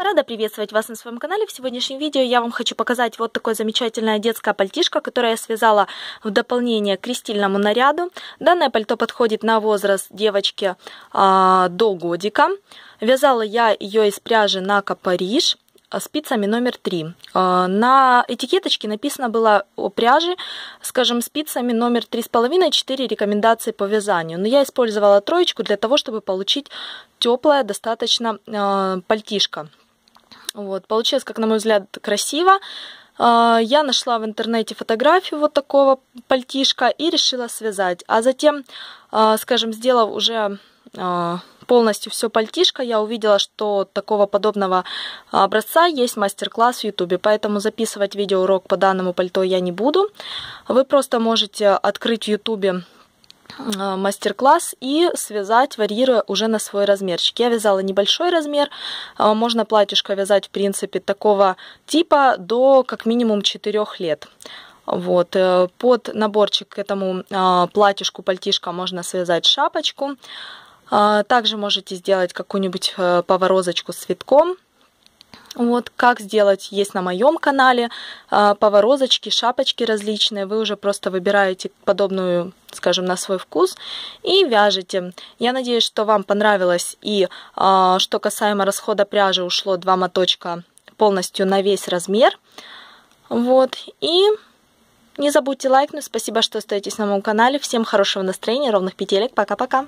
Рада приветствовать вас на своем канале. В сегодняшнем видео я вам хочу показать вот такое замечательное детское пальтишко, которое я связала в дополнение к крестильному наряду. Данное пальто подходит на возраст девочки а, до годика. Вязала я ее из пряжи Нака Париж а, спицами номер 3. А, на этикеточке написано было о пряже, скажем, спицами номер 3,5-4 рекомендации по вязанию. Но я использовала троечку для того, чтобы получить теплое достаточно а, пальтишко. Вот, получилось, как на мой взгляд, красиво. А, я нашла в интернете фотографию вот такого пальтишка и решила связать. А затем, а, скажем, сделав уже а, полностью все пальтишко, я увидела, что такого подобного образца есть мастер-класс в ютубе, поэтому записывать видеоурок по данному пальто я не буду. Вы просто можете открыть в ютубе Э, мастер-класс и связать, варьируя уже на свой размерчик. Я вязала небольшой размер, э, можно платьишко вязать, в принципе, такого типа до как минимум 4 лет. Вот, э, под наборчик к этому платьишку, пальтишка можно связать шапочку. Также можете сделать какую-нибудь поворозочку с цветком. Вот как сделать есть на моем канале поворозочки, шапочки различные. Вы уже просто выбираете подобную скажем, на свой вкус и вяжете. Я надеюсь, что вам понравилось и э, что касаемо расхода пряжи ушло два моточка полностью на весь размер. Вот, и не забудьте лайкнуть, спасибо, что остаетесь на моем канале, всем хорошего настроения, ровных петелек, пока-пока!